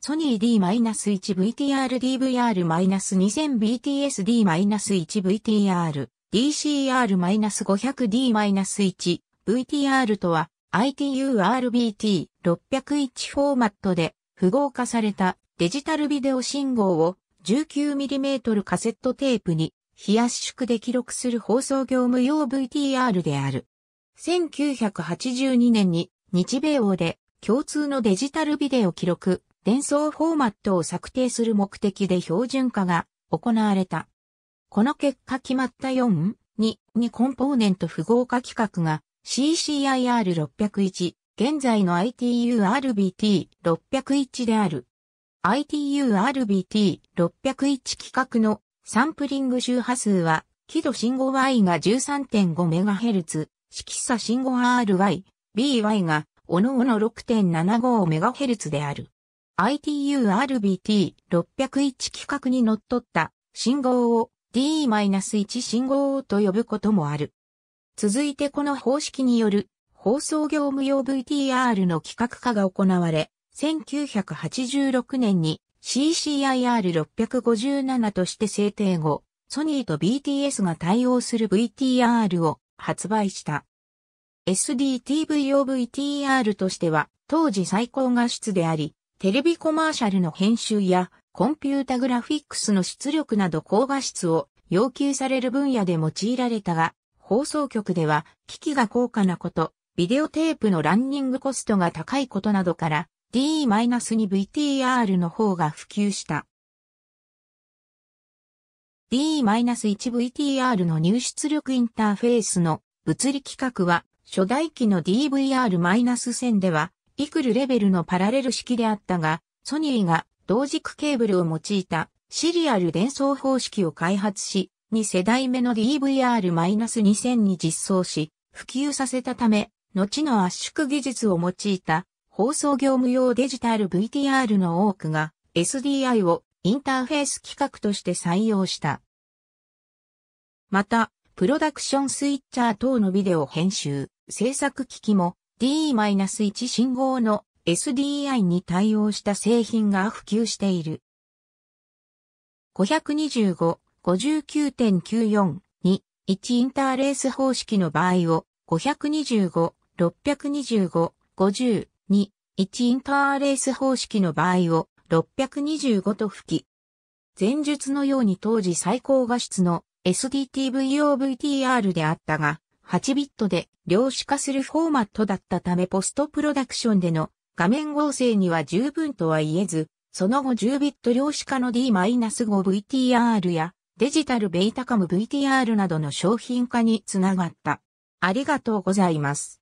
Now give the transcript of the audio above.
ソニー D-1VTR-DVR-2000BTS-D-1VTR、DCR-500D-1、VTR とは ITURBT601 フォーマットで符号化されたデジタルビデオ信号を 19mm カセットテープに非圧縮で記録する放送業務用 VTR である。1982年に日米欧で共通のデジタルビデオ記録伝送フォーマットを策定する目的で標準化が行われた。この結果決まった4、2、2コンポーネント符号化規格が CCIR601、現在の ITURBT601 である。ITURBT601 規格のサンプリング周波数は、輝度信号 Y が 13.5MHz、色差信号 RY、BY が、おのおの 6.75MHz である。ITU-RBT601 規格にのっとった信号を D-1 信号と呼ぶこともある。続いてこの方式による放送業務用 VTR の規格化が行われ、1986年に CCIR657 として制定後、ソニーと BTS が対応する VTR を発売した。SDTV 用 VTR としては当時最高画質であり、テレビコマーシャルの編集やコンピュータグラフィックスの出力など高画質を要求される分野で用いられたが、放送局では機器が高価なこと、ビデオテープのランニングコストが高いことなどから D-2VTR の方が普及した。D-1VTR の入出力インターフェースの物理規格は初代機の DVR-1000 ではいくるレベルのパラレル式であったが、ソニーが同軸ケーブルを用いたシリアル伝送方式を開発し、2世代目の DVR-2000 に実装し、普及させたため、後の圧縮技術を用いた放送業務用デジタル VTR の多くが SDI をインターフェース規格として採用した。また、プロダクションスイッチャー等のビデオ編集、制作機器も D-1 e 信号の SDI に対応した製品が普及している。525、59.94、2、1インターレース方式の場合を、525、625、50、2、1インターレース方式の場合を、625と吹き。前述のように当時最高画質の SDTVOVTR であったが、8ビットで量子化するフォーマットだったためポストプロダクションでの画面合成には十分とは言えず、その後10ビット量子化の D-5VTR やデジタルベータカム VTR などの商品化につながった。ありがとうございます。